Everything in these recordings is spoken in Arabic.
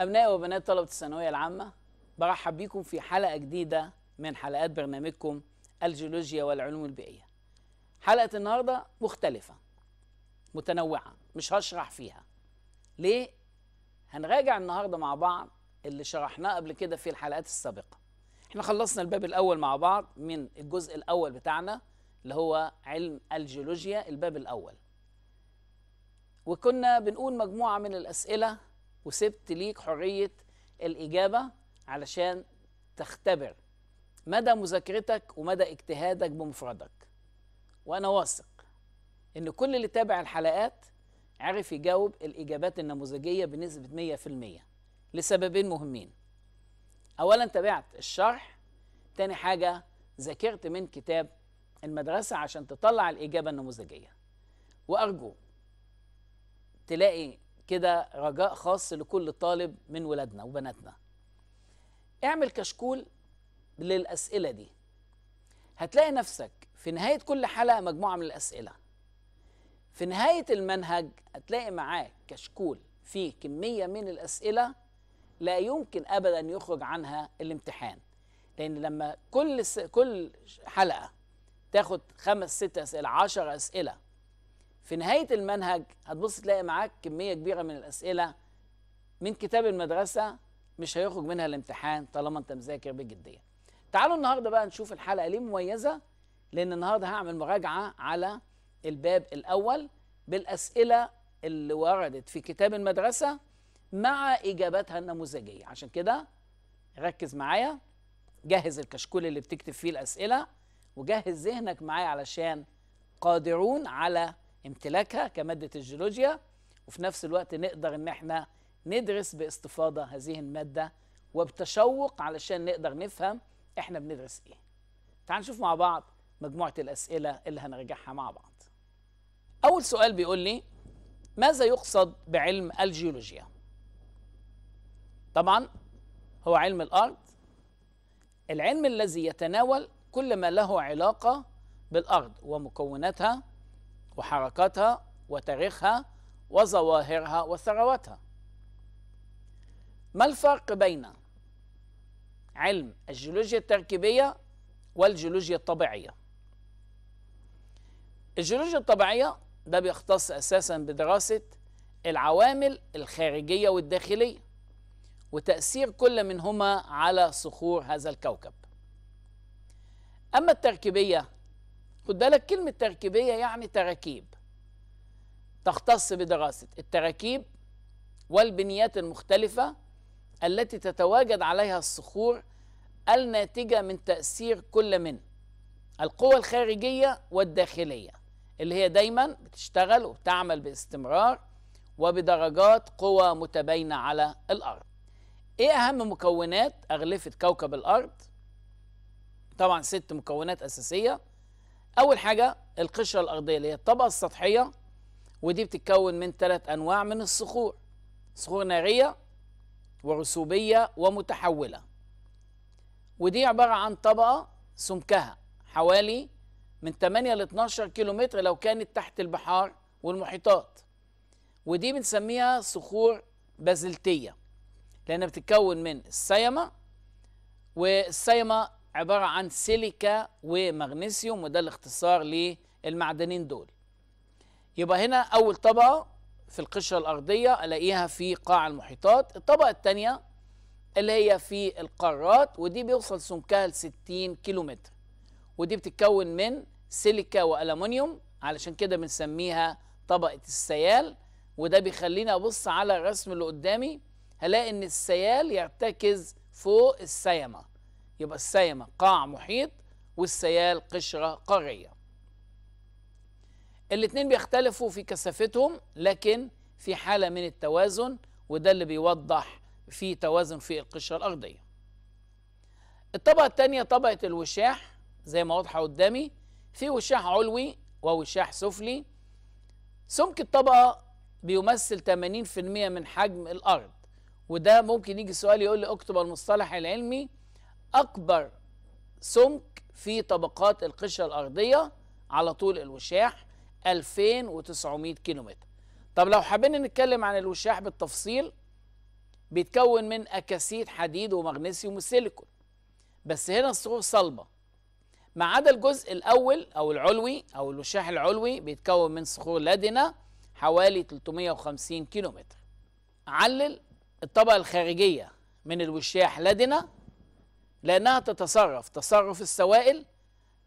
أبناء وبنات طلبة الثانوية العامة برحب بكم في حلقة جديدة من حلقات برنامجكم الجيولوجيا والعلوم البيئية حلقة النهاردة مختلفة متنوعة مش هشرح فيها ليه؟ هنراجع النهاردة مع بعض اللي شرحناه قبل كده في الحلقات السابقة احنا خلصنا الباب الأول مع بعض من الجزء الأول بتاعنا اللي هو علم الجيولوجيا الباب الأول وكنا بنقول مجموعة من الأسئلة وسبت ليك حرية الإجابة علشان تختبر مدى مذاكرتك ومدى اجتهادك بمفردك وأنا واثق إن كل اللي تابع الحلقات عرف يجاوب الإجابات النموذجية بنسبة 100% لسببين مهمين أولا تابعت الشرح تاني حاجة ذاكرت من كتاب المدرسة عشان تطلع الإجابة النموذجية وأرجو تلاقي كده رجاء خاص لكل طالب من ولادنا وبناتنا اعمل كشكول للأسئلة دي هتلاقي نفسك في نهاية كل حلقة مجموعة من الأسئلة في نهاية المنهج هتلاقي معاك كشكول فيه كمية من الأسئلة لا يمكن أبدا يخرج عنها الامتحان لأن لما كل س... كل حلقة تاخد خمس ست أسئلة عشر أسئلة في نهاية المنهج هتبص تلاقي معاك كمية كبيرة من الأسئلة من كتاب المدرسة مش هيخرج منها الامتحان طالما أنت مذاكر بجدية. تعالوا النهاردة بقى نشوف الحلقة ليه مميزة لأن النهاردة هعمل مراجعة على الباب الأول بالأسئلة اللي وردت في كتاب المدرسة مع إجاباتها النموذجية عشان كده ركز معايا جهز الكشكول اللي بتكتب فيه الأسئلة وجهز ذهنك معايا علشان قادرون على امتلاكها كمادة الجيولوجيا وفي نفس الوقت نقدر ان احنا ندرس باستفاضة هذه المادة وبتشوق علشان نقدر نفهم احنا بندرس ايه تعال نشوف مع بعض مجموعة الأسئلة اللي هنرجعها مع بعض أول سؤال بيقول لي ماذا يقصد بعلم الجيولوجيا طبعا هو علم الأرض العلم الذي يتناول كل ما له علاقة بالأرض ومكوناتها وحركاتها وتاريخها وظواهرها وثرواتها ما الفرق بين علم الجيولوجيا التركيبية والجيولوجيا الطبيعية الجيولوجيا الطبيعية ده بيختص أساسا بدراسة العوامل الخارجية والداخلية وتأثير كل منهما على صخور هذا الكوكب أما التركيبية خد بالك كلمة تركيبية يعني تراكيب تختص بدراسة التراكيب والبنيات المختلفة التي تتواجد عليها الصخور الناتجة من تأثير كل من القوى الخارجية والداخلية اللي هي دايما بتشتغل وبتعمل باستمرار وبدرجات قوى متباينة على الأرض ايه أهم مكونات أغلفة كوكب الأرض؟ طبعا ست مكونات أساسية اول حاجه القشره الارضيه اللي هي الطبقه السطحيه ودي بتتكون من ثلاث انواع من الصخور صخور ناريه ورسوبيه ومتحوله ودي عباره عن طبقه سمكها حوالي من 8 ل 12 كيلومتر لو كانت تحت البحار والمحيطات ودي بنسميها صخور بازلتيه لانها بتتكون من السيمه والسيمه عبارة عن سيليكا ومغنيسيوم وده الاختصار للمعدنين دول يبقى هنا أول طبقة في القشرة الأرضية ألاقيها في قاع المحيطات الطبقة الثانية اللي هي في القارات ودي بيوصل سمكها ل 60 متر ودي بتتكون من سيليكا وألمنيوم علشان كده بنسميها طبقة السيال وده بيخليني أبص على الرسم اللي قدامي هلاقي إن السيال يرتكز فوق السيمة يبقى السيمة قاع محيط والسيال قشرة قارية الاتنين بيختلفوا في كثافتهم لكن في حالة من التوازن وده اللي بيوضح في توازن في القشرة الأرضية الطبقة الثانية طبقة الوشاح زي ما واضحة قدامي في وشاح علوي ووشاح سفلي سمك الطبقة بيمثل 80% من حجم الأرض وده ممكن يجي سؤال يقول لي اكتب المصطلح العلمي أكبر سمك في طبقات القشرة الأرضية على طول الوشاح 2900 كيلومتر طب لو حابين نتكلم عن الوشاح بالتفصيل بيتكون من أكاسيد حديد ومغنيسيوم وسيليكون بس هنا الصخور صلبة ما عدا الجزء الأول أو العلوي أو الوشاح العلوي بيتكون من صخور لدنة حوالي 350 كيلومتر علل الطبقة الخارجية من الوشاح لدنة لأنها تتصرف تصرف السوائل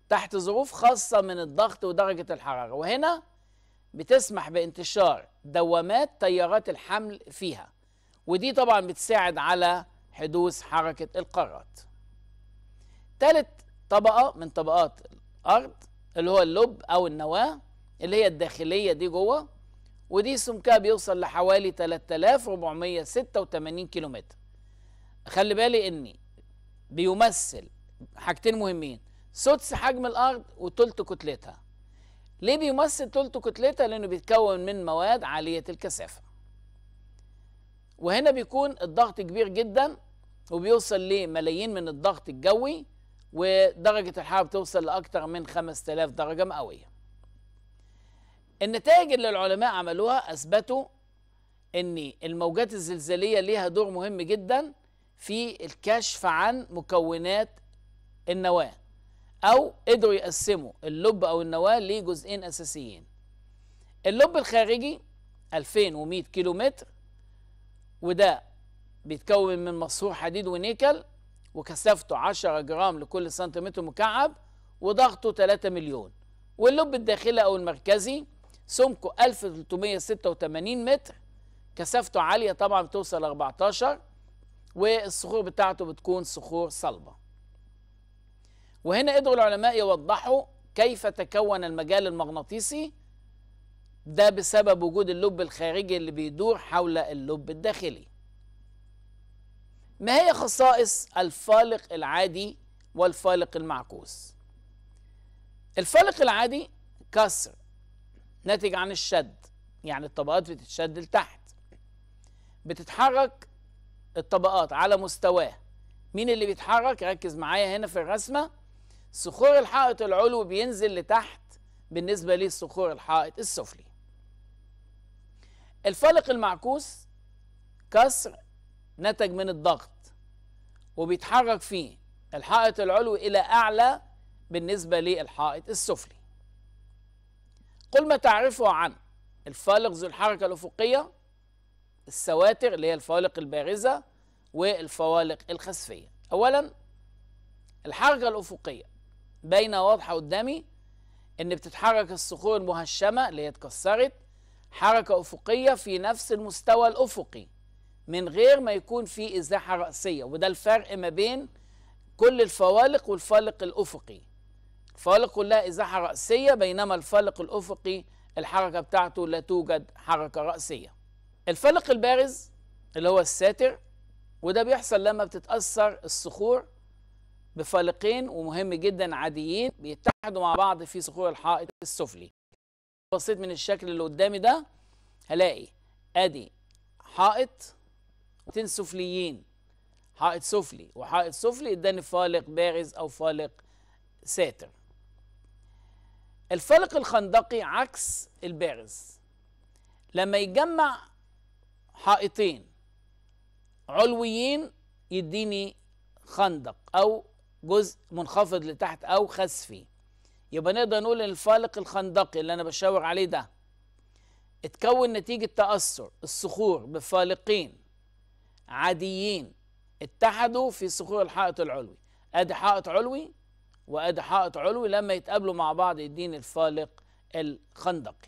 تحت ظروف خاصة من الضغط ودرجة الحرارة وهنا بتسمح بانتشار دوامات تيارات الحمل فيها ودي طبعا بتساعد على حدوث حركة القارات ثالث طبقة من طبقات الأرض اللي هو اللب أو النواة اللي هي الداخلية دي جوه ودي سمكها بيوصل لحوالي 3486 كيلومتر خلي بالي اني بيمثل حاجتين مهمين سدس حجم الارض وتلت كتلتها ليه بيمثل تلت كتلتها لانه بيتكون من مواد عاليه الكثافه وهنا بيكون الضغط كبير جدا وبيوصل لملايين من الضغط الجوي ودرجه الحراره بتوصل لاكثر من 5000 درجه مئويه النتائج اللي العلماء عملوها اثبتوا ان الموجات الزلزاليه ليها دور مهم جدا في الكشف عن مكونات النواه او قدروا يقسموا اللب او النواه لجزئين اساسيين اللب الخارجي 2100 كيلو متر وده بيتكون من مصهور حديد ونيكل وكثافته 10 جرام لكل سنتيمتر مكعب وضغطه 3 مليون واللب الداخلي او المركزي سمكه 1386 متر كثافته عاليه طبعا بتوصل 14 والصخور بتاعته بتكون صخور صلبة وهنا قدروا العلماء يوضحوا كيف تكون المجال المغناطيسي ده بسبب وجود اللب الخارجي اللي بيدور حول اللب الداخلي ما هي خصائص الفالق العادي والفالق المعكوس الفالق العادي كسر ناتج عن الشد يعني الطبقات بتتشد لتحت بتتحرك الطبقات على مستواه مين اللي بيتحرك ركز معايا هنا في الرسمة صخور الحائط العلوي بينزل لتحت بالنسبة للصخور الحائط السفلي الفلق المعكوس كسر نتج من الضغط وبيتحرك فيه الحائط العلوي إلى أعلى بالنسبة للحائط السفلي قل ما تعرفه عن الفالق ذو الحركة الأفقية السواتر اللي هي الفوالق البارزة والفوالق الخسفية أولا الحركة الأفقية باينة واضحة قدامي إن بتتحرك الصخور المهشمة اللي هي اتكسرت حركة أفقية في نفس المستوى الأفقي من غير ما يكون في إزاحة رأسية وده الفرق ما بين كل الفوالق والفالق الأفقي الفوالق كلها إزاحة رأسية بينما الفالق الأفقي الحركة بتاعته لا توجد حركة رأسية الفلق البارز اللي هو الساتر وده بيحصل لما بتتأثر الصخور بفلقين ومهم جدا عاديين بيتحدوا مع بعض في صخور الحائط السفلي بصيت من الشكل اللي قدامي ده هلاقي ادي حائط حائطين سفليين حائط سفلي وحائط سفلي اداني فالق بارز او فالق ساتر الفلق الخندقي عكس البارز لما يتجمع حائطين علويين يديني خندق او جزء منخفض لتحت او خسفي يبقى نقدر نقول ان الفالق الخندقي اللي انا بشاور عليه ده اتكون نتيجه تاثر الصخور بفالقين عاديين اتحدوا في صخور الحائط العلوي ادي حائط علوي وادي حائط علوي لما يتقابلوا مع بعض يديني الفالق الخندقي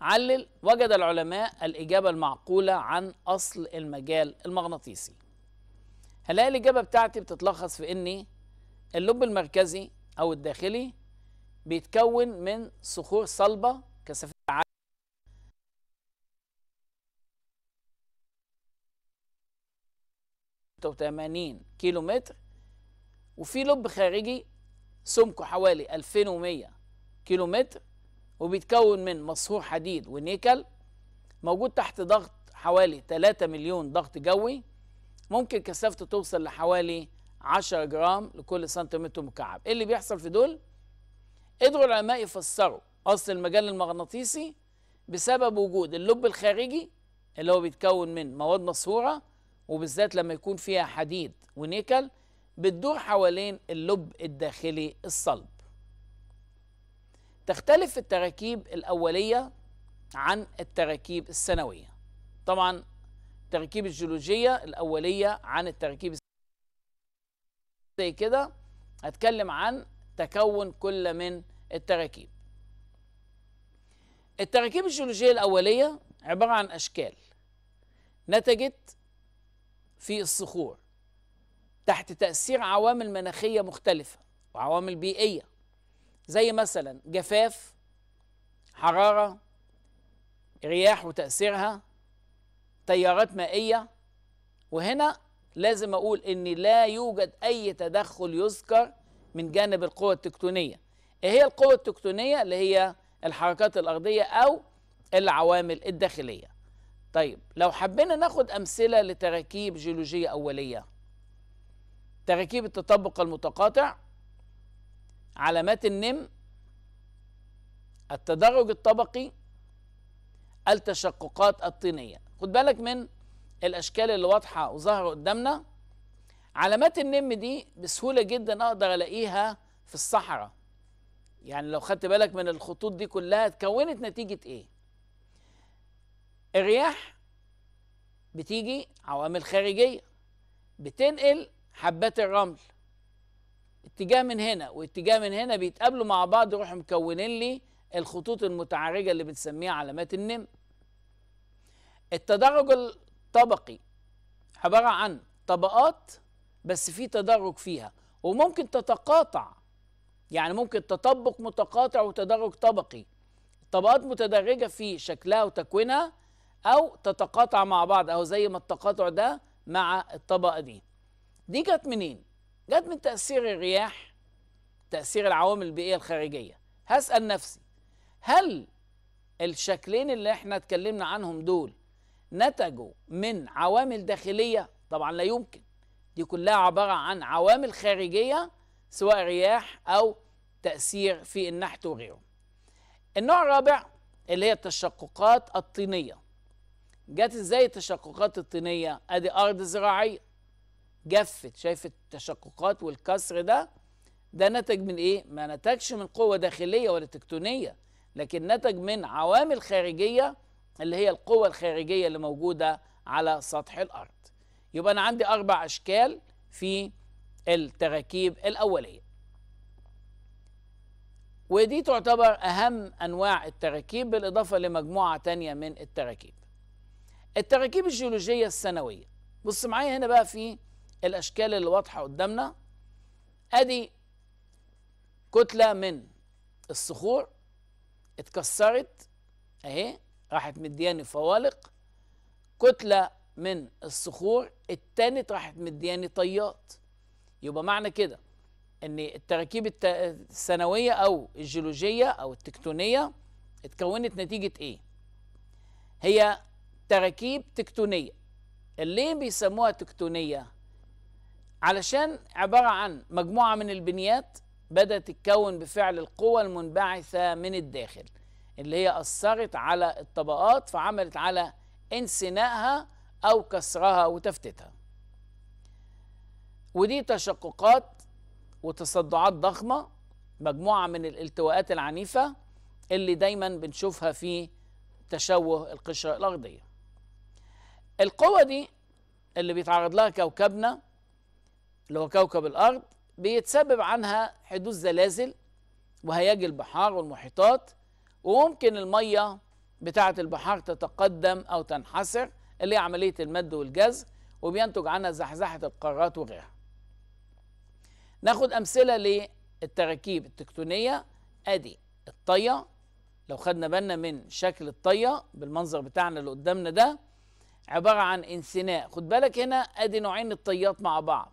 علل وجد العلماء الإجابة المعقولة عن أصل المجال المغناطيسي هلأ الإجابة بتاعتي بتتلخص في إن اللب المركزي أو الداخلي بيتكون من صخور صلبة كثافة عالية كيلو متر وفي لب خارجي سمكه حوالي 2100 كيلو متر وبيتكون من مصهور حديد ونيكل موجود تحت ضغط حوالي 3 مليون ضغط جوي ممكن كثافته توصل لحوالي 10 جرام لكل سنتيمتر مكعب ايه اللي بيحصل في دول قدروا العلماء يفسروا اصل المجال المغناطيسي بسبب وجود اللب الخارجي اللي هو بيتكون من مواد مصهوره وبالذات لما يكون فيها حديد ونيكل بتدور حوالين اللب الداخلي الصلب تختلف التراكيب الأولية عن التراكيب السنوية طبعا التراكيب الجيولوجية الأولية عن التراكيب زي كده هتكلم عن تكون كل من التراكيب التراكيب الجيولوجية الأولية عبارة عن أشكال نتجت في الصخور تحت تأثير عوامل مناخية مختلفة وعوامل بيئية زي مثلا جفاف حرارة رياح وتأثيرها تيارات مائية وهنا لازم أقول إن لا يوجد أي تدخل يذكر من جانب القوى التكتونية إيه هي القوى التكتونية اللي هي الحركات الأرضية أو العوامل الداخلية طيب لو حبينا ناخد أمثلة لتراكيب جيولوجية أولية تراكيب التطبق المتقاطع علامات النم التدرج الطبقي التشققات الطينيه خد بالك من الاشكال اللي واضحه وظاهره قدامنا علامات النم دي بسهوله جدا اقدر الاقيها في الصحراء يعني لو خدت بالك من الخطوط دي كلها اتكونت نتيجه ايه الرياح بتيجي عوامل خارجيه بتنقل حبات الرمل اتجاه من هنا واتجاه من هنا بيتقابلوا مع بعض يروحوا مكونين لي الخطوط المتعرجه اللي بنسميها علامات النم التدرج الطبقي عباره عن طبقات بس في تدرج فيها وممكن تتقاطع يعني ممكن تطبق متقاطع وتدرج طبقي طبقات متدرجه في شكلها وتكوينها او تتقاطع مع بعض او زي ما التقاطع ده مع الطبقه دي دي جت منين جت من تأثير الرياح تأثير العوامل البيئية الخارجية هسأل نفسي هل الشكلين اللي احنا اتكلمنا عنهم دول نتجوا من عوامل داخلية طبعا لا يمكن دي كلها عبارة عن عوامل خارجية سواء رياح أو تأثير في النحت وغيره النوع الرابع اللي هي التشققات الطينية جت ازاي التشققات الطينية ادي أرض زراعية جفت شايف التشققات والكسر ده ده نتج من ايه ما نتجش من قوه داخليه ولا تكتونيه لكن نتج من عوامل خارجيه اللي هي القوه الخارجيه اللي موجوده على سطح الارض يبقى انا عندي اربع اشكال في التراكيب الاوليه ودي تعتبر اهم انواع التراكيب بالاضافه لمجموعه تانية من التراكيب التراكيب الجيولوجيه السنويه بص معايا هنا بقى في الاشكال اللي واضحه قدامنا ادي كتله من الصخور اتكسرت اهي راحت مدياني فوالق كتله من الصخور التانت راحت مدياني طيات يبقى معنى كده ان التراكيب السنويه او الجيولوجيه او التكتونيه اتكونت نتيجه ايه هي تراكيب تكتونيه اللي بيسموها تكتونيه علشان عبارة عن مجموعة من البنيات بدأت تتكون بفعل القوى المنبعثة من الداخل اللي هي أثرت على الطبقات فعملت على انسنائها أو كسرها وتفتتها ودي تشققات وتصدعات ضخمة مجموعة من الالتواءات العنيفة اللي دايما بنشوفها في تشوه القشرة الأرضية القوة دي اللي بيتعرض لها كوكبنا اللي هو كوكب الأرض بيتسبب عنها حدوث زلازل وهياج البحار والمحيطات وممكن المية بتاعة البحار تتقدم أو تنحسر اللي هي عملية المد والجزر وبينتج عنها زحزحة القارات وغيرها ناخد أمثلة للتراكيب التكتونية أدي الطية لو خدنا بالنا من شكل الطية بالمنظر بتاعنا اللي قدامنا ده عبارة عن انثناء خد بالك هنا أدي نوعين الطيات مع بعض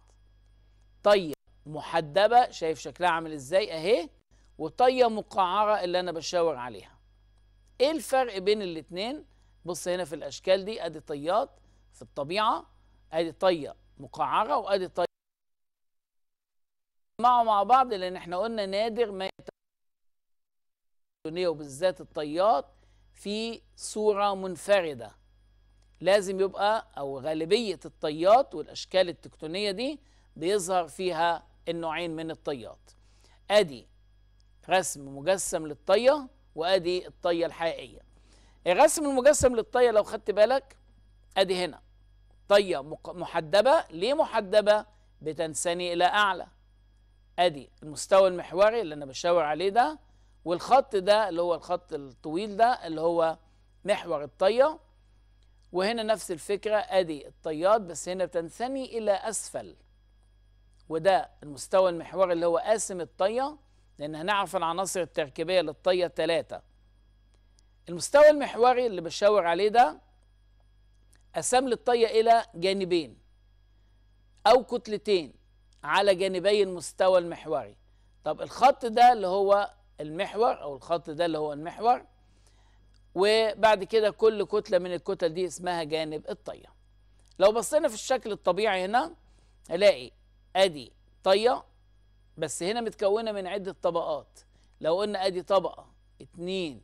طيه محدبه شايف شكلها عامل ازاي اهي وطيه مقعره اللي انا بشاور عليها ايه الفرق بين الاتنين بص هنا في الاشكال دي ادي طيات في الطبيعه ادي طيه مقعره وادي طيه مع مع بعض لان احنا قلنا نادر ما الالكترونيه وبالذات الطيات في صوره منفرده لازم يبقى او غالبيه الطيات والاشكال التكتونيه دي بيظهر فيها النوعين من الطيات ادي رسم مجسم للطيه وادي الطيه الحقيقيه الرسم المجسم للطيه لو خدت بالك ادي هنا طيه محدبه ليه محدبه بتنثني الى اعلى ادي المستوى المحوري اللي انا بشاور عليه ده والخط ده اللي هو الخط الطويل ده اللي هو محور الطيه وهنا نفس الفكره ادي الطيات بس هنا بتنثني الى اسفل وده المستوى المحوري اللي هو قاسم الطيه لان هنعرف العناصر التركيبيه للطيه ثلاثه المستوى المحوري اللي بشاور عليه ده قسم للطيه الى جانبين او كتلتين على جانبي المستوى المحوري طب الخط ده اللي هو المحور او الخط ده اللي هو المحور وبعد كده كل كتله من الكتل دي اسمها جانب الطيه لو بصينا في الشكل الطبيعي هنا هلاقي ادي طيه بس هنا متكونه من عده طبقات لو قلنا ادي طبقه اتنين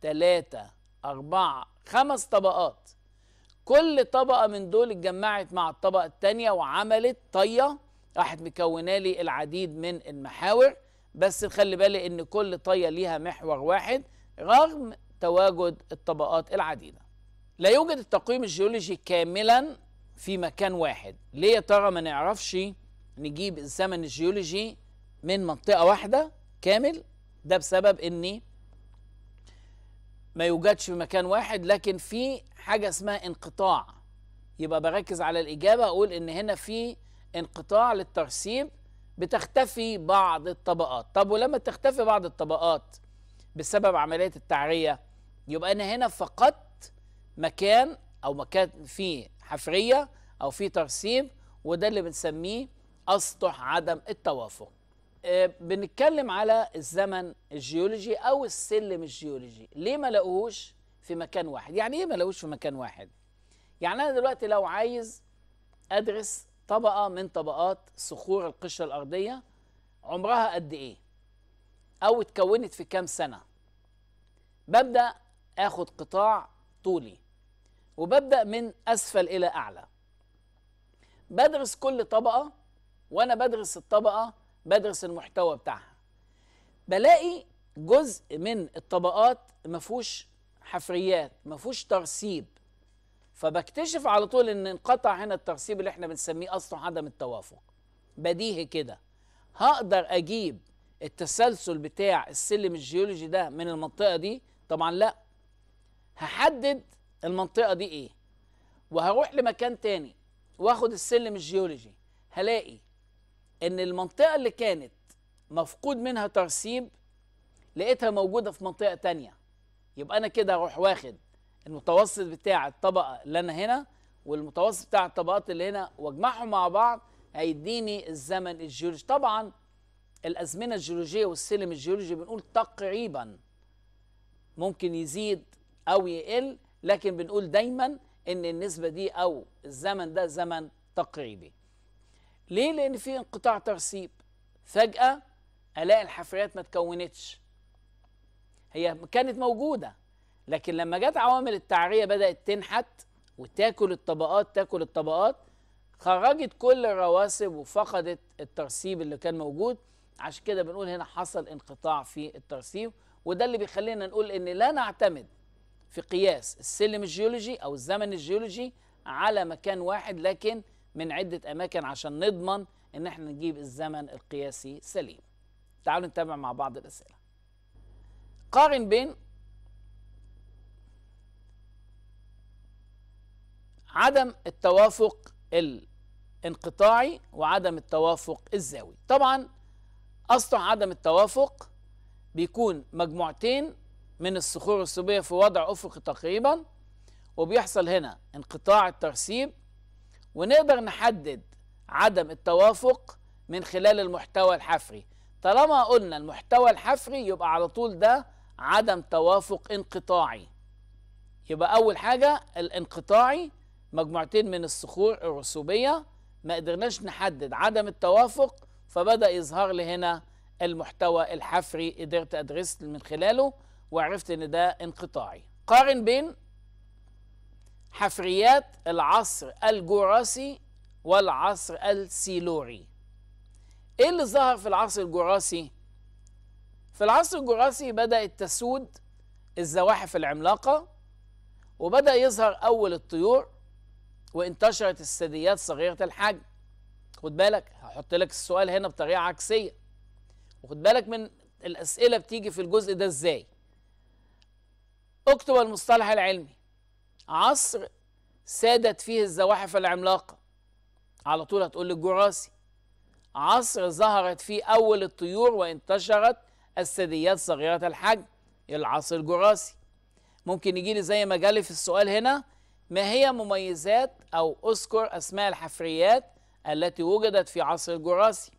تلاته اربعه خمس طبقات كل طبقه من دول اتجمعت مع الطبقه التانيه وعملت طيه راحت مكونه لي العديد من المحاور بس خلي بالي ان كل طيه ليها محور واحد رغم تواجد الطبقات العديده لا يوجد التقويم الجيولوجي كاملا في مكان واحد ليه يا ترى ما نعرفش نجيب الزمن الجيولوجي من منطقة واحدة كامل ده بسبب ان ما يوجدش في مكان واحد لكن في حاجة اسمها انقطاع يبقى بركز على الإجابة أقول إن هنا في انقطاع للترسيب بتختفي بعض الطبقات طب ولما تختفي بعض الطبقات بسبب عملية التعرية يبقى أنا هنا فقدت مكان أو مكان فيه حفرية أو فيه ترسيب وده اللي بنسميه أسطح عدم التوافق آه، بنتكلم على الزمن الجيولوجي أو السلم الجيولوجي ليه ما لقوهوش في مكان واحد يعني إيه ما لقوهوش في مكان واحد يعني أنا دلوقتي لو عايز أدرس طبقة من طبقات صخور القشرة الأرضية عمرها قد إيه أو اتكونت في كام سنة ببدأ آخد قطاع طولي وببدأ من أسفل إلى أعلى بدرس كل طبقة وانا بدرس الطبقه بدرس المحتوى بتاعها بلاقي جزء من الطبقات ما فيهوش حفريات ما فيهوش ترسيب فبكتشف على طول ان انقطع هنا الترسيب اللي احنا بنسميه اصلا عدم التوافق بديهي كده هقدر اجيب التسلسل بتاع السلم الجيولوجي ده من المنطقه دي طبعا لا هحدد المنطقه دي ايه وهروح لمكان تاني واخد السلم الجيولوجي هلاقي ان المنطقه اللي كانت مفقود منها ترسيب لقيتها موجوده في منطقه تانية يبقى انا كده اروح واخد المتوسط بتاع الطبقه اللي انا هنا والمتوسط بتاع الطبقات اللي هنا واجمعهم مع بعض هيديني الزمن الجيولوجي طبعا الازمنه الجيولوجيه والسلم الجيولوجي بنقول تقريبا ممكن يزيد او يقل لكن بنقول دايما ان النسبه دي او الزمن ده زمن تقريبي ليه لان في انقطاع ترسيب فجاه الاقي الحفريات ما تكونتش هي كانت موجوده لكن لما جت عوامل التعريه بدات تنحت وتاكل الطبقات تاكل الطبقات خرجت كل الرواسب وفقدت الترسيب اللي كان موجود عشان كده بنقول هنا حصل انقطاع في الترسيب وده اللي بيخلينا نقول ان لا نعتمد في قياس السلم الجيولوجي او الزمن الجيولوجي على مكان واحد لكن من عدة أماكن عشان نضمن إن احنا نجيب الزمن القياسي سليم تعالوا نتابع مع بعض الأسئلة قارن بين عدم التوافق الانقطاعي وعدم التوافق الزاوي طبعا أسطح عدم التوافق بيكون مجموعتين من الصخور الصوبية في وضع أفقي تقريبا وبيحصل هنا انقطاع الترسيب ونقدر نحدد عدم التوافق من خلال المحتوى الحفري طالما قلنا المحتوى الحفري يبقى على طول ده عدم توافق انقطاعي يبقى أول حاجة الانقطاعي مجموعتين من الصخور الرسوبية ما قدرناش نحدد عدم التوافق فبدأ يظهر لي هنا المحتوى الحفري قدرت أدرس من خلاله وعرفت إن ده انقطاعي قارن بين حفريات العصر الجراسي والعصر السيلوري ايه اللي ظهر في العصر الجراسي في العصر الجراسي بدأت تسود الزواحف العملاقة وبدأ يظهر أول الطيور وانتشرت الثدييات صغيرة الحجم خد بالك هحط لك السؤال هنا بطريقة عكسية وخد بالك من الأسئلة بتيجي في الجزء ده إزاي اكتب المصطلح العلمي عصر سادت فيه الزواحف العملاقة على طول هتقول الجراسي عصر ظهرت فيه أول الطيور وانتشرت الثدييات صغيرة الحجم العصر الجراسي ممكن يجي لي زي ما جالي في السؤال هنا ما هي مميزات أو أذكر أسماء الحفريات التي وجدت في عصر الجراسي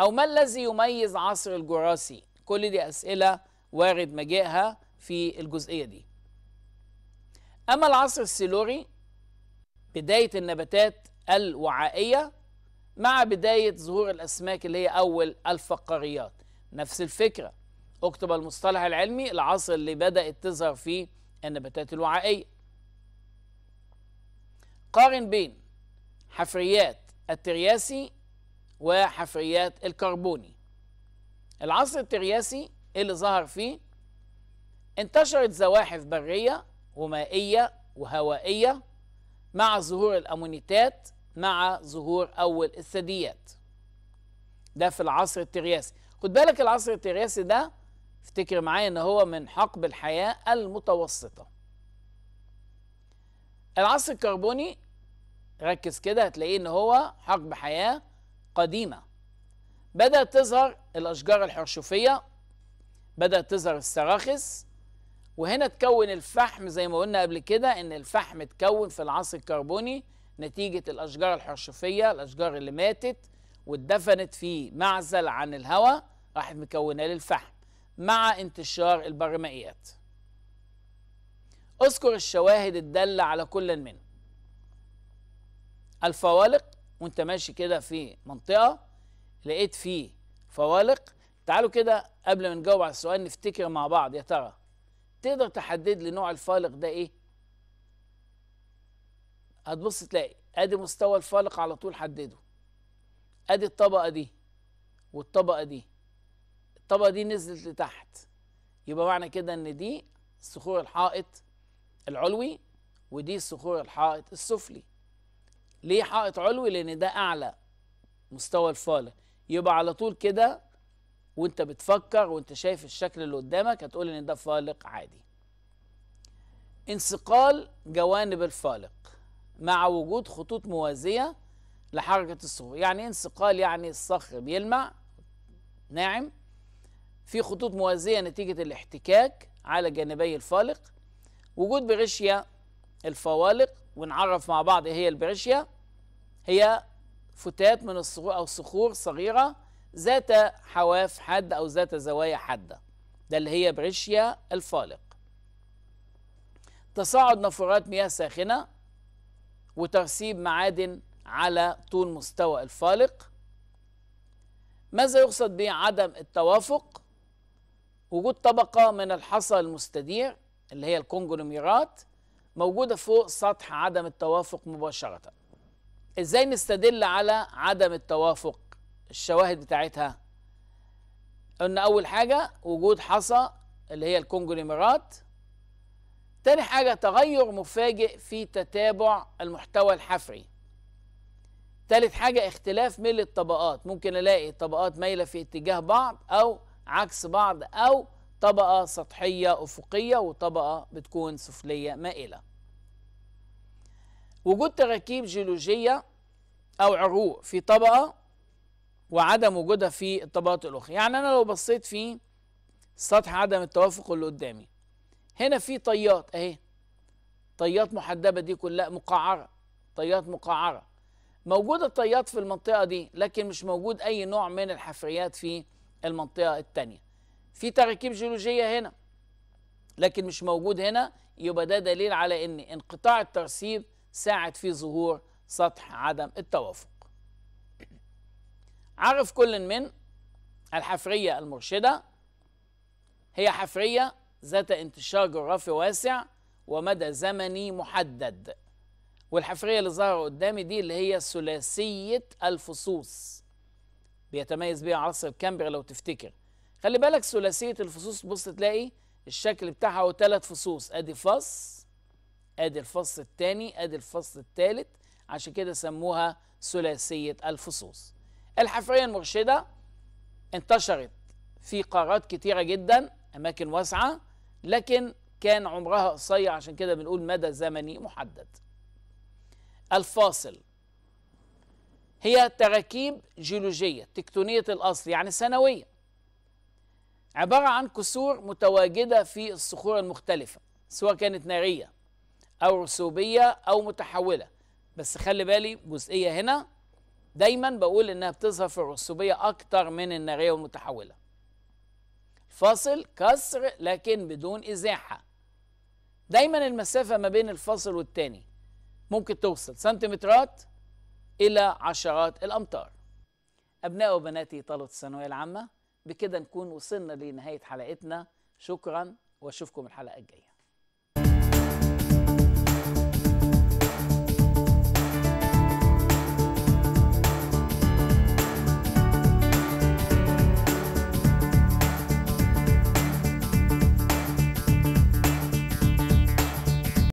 أو ما الذي يميز عصر الجراسي كل دي أسئلة وارد مجيئها في الجزئية دي أما العصر السيلوري بداية النباتات الوعائية مع بداية ظهور الأسماك اللي هي أول الفقاريات نفس الفكرة اكتب المصطلح العلمي العصر اللي بدأت تظهر فيه النباتات الوعائية قارن بين حفريات الترياسي وحفريات الكربوني العصر الترياسي اللي ظهر فيه انتشرت زواحف برية ومائية وهوائية مع ظهور الأمونيتات مع ظهور أول الثدييات ده في العصر الترياسي خد بالك العصر الترياسي ده افتكر معايا ان هو من حقب الحياة المتوسطة العصر الكربوني ركز كده هتلاقيه ان هو حقب حياة قديمة بدأت تظهر الأشجار الحرشوفية بدأت تظهر السراخس وهنا تكون الفحم زي ما قلنا قبل كده ان الفحم تكون في العصر الكربوني نتيجة الأشجار الحرشفية الأشجار اللي ماتت واتدفنت في معزل عن الهواء راحت مكونة للفحم مع انتشار البرمائيات اذكر الشواهد الدالة على كل من الفوالق وانت ماشي كده في منطقة لقيت فيه فوالق تعالوا كده قبل ما نجاوب على السؤال نفتكر مع بعض يا ترى تقدر تحدد لي نوع الفالق ده ايه هتبص تلاقي ادي مستوى الفالق على طول حدده ادي الطبقه دي والطبقه دي الطبقه دي نزلت لتحت يبقى معنى كده ان دي صخور الحائط العلوي ودي صخور الحائط السفلي ليه حائط علوي لان ده اعلى مستوى الفالق يبقى على طول كده وانت بتفكر وانت شايف الشكل اللي قدامك هتقول ان ده فالق عادي انصقال جوانب الفالق مع وجود خطوط موازيه لحركه الصخور يعني انصقال يعني الصخر بيلمع ناعم في خطوط موازيه نتيجه الاحتكاك على جانبي الفالق وجود بريشيا الفوالق ونعرف مع بعض ايه هي البريشيا هي فتات من الصخور او صخور صغيره ذات حواف حادة أو ذات زوايا حادة ده اللي هي بريشيا الفالق تصاعد نافورات مياه ساخنة وترسيب معادن على طول مستوى الفالق ماذا يقصد بعدم التوافق وجود طبقة من الحصى المستدير اللي هي الكونجلوميرات موجودة فوق سطح عدم التوافق مباشرة ازاي نستدل على عدم التوافق الشواهد بتاعتها قلنا اول حاجه وجود حصى اللي هي الكونجلومرات تاني حاجه تغير مفاجئ في تتابع المحتوى الحفري تالت حاجه اختلاف ميل الطبقات ممكن الاقي طبقات مايله في اتجاه بعض او عكس بعض او طبقه سطحيه افقيه وطبقه بتكون سفليه مائله وجود تراكيب جيولوجيه او عروق في طبقه وعدم وجودها في الطبقات الاخرى يعني انا لو بصيت في سطح عدم التوافق اللي قدامي هنا في طيات اهي طيات محدبه دي كلها مقعره طيات مقعره موجوده الطيات في المنطقه دي لكن مش موجود اي نوع من الحفريات في المنطقه الثانيه في تراكيب جيولوجيه هنا لكن مش موجود هنا يبقى ده دليل على ان انقطاع الترسيب ساعد في ظهور سطح عدم التوافق عرف كل من الحفرية المرشدة هي حفرية ذات انتشار جغرافي واسع ومدى زمني محدد والحفرية اللي ظاهرة قدامي دي اللي هي ثلاثية الفصوص بيتميز بيها عصر الكامبر لو تفتكر خلي بالك ثلاثية الفصوص بص تلاقي الشكل بتاعها هو ثلاث فصوص ادي فص ادي الفص الثاني ادي الفص الثالث عشان كده سموها ثلاثية الفصوص الحفرية المرشدة انتشرت في قارات كتيرة جدا أماكن واسعة لكن كان عمرها قصير عشان كده بنقول مدى زمني محدد الفاصل هي تراكيب جيولوجية تكتونية الأصل يعني سنوية عبارة عن كسور متواجدة في الصخور المختلفة سواء كانت نارية أو رسوبية أو متحولة بس خلي بالي جزئية هنا دايما بقول انها بتظهر في الرسوبيه اكتر من الناريه والمتحوله فاصل كسر لكن بدون ازاحه دايما المسافه ما بين الفاصل والتاني ممكن توصل سنتيمترات الى عشرات الامتار ابناء وبناتي طلبه الثانويه العامه بكده نكون وصلنا لنهايه حلقتنا شكرا واشوفكم الحلقه الجايه